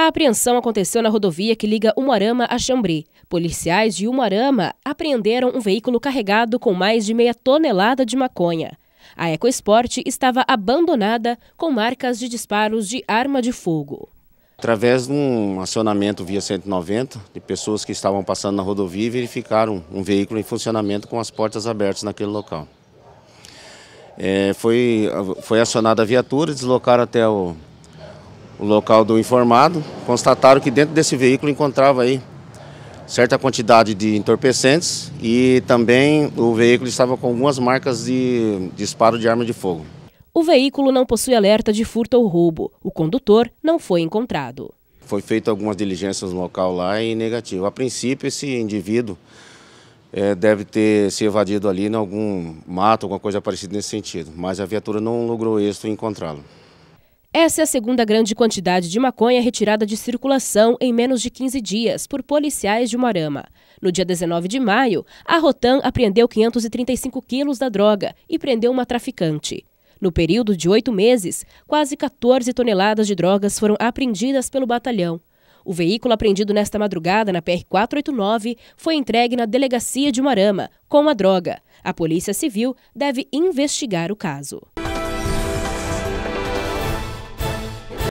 A apreensão aconteceu na rodovia que liga Umuarama a Xambri. Policiais de Umuarama apreenderam um veículo carregado com mais de meia tonelada de maconha. A EcoSport estava abandonada com marcas de disparos de arma de fogo. Através de um acionamento via 190, de pessoas que estavam passando na rodovia e verificaram um veículo em funcionamento com as portas abertas naquele local. É, foi, foi acionada a viatura, deslocaram até o, o local do informado, constataram que dentro desse veículo encontrava aí certa quantidade de entorpecentes e também o veículo estava com algumas marcas de disparo de arma de fogo. O veículo não possui alerta de furto ou roubo. O condutor não foi encontrado. Foi feita algumas diligências no local lá e negativo. A princípio, esse indivíduo é, deve ter se evadido ali em algum mato, alguma coisa parecida nesse sentido. Mas a viatura não logrou êxito em encontrá-lo. Essa é a segunda grande quantidade de maconha retirada de circulação em menos de 15 dias por policiais de Moarama. No dia 19 de maio, a Rotan apreendeu 535 quilos da droga e prendeu uma traficante. No período de oito meses, quase 14 toneladas de drogas foram apreendidas pelo batalhão. O veículo apreendido nesta madrugada na PR-489 foi entregue na delegacia de Moarama com a droga. A Polícia Civil deve investigar o caso.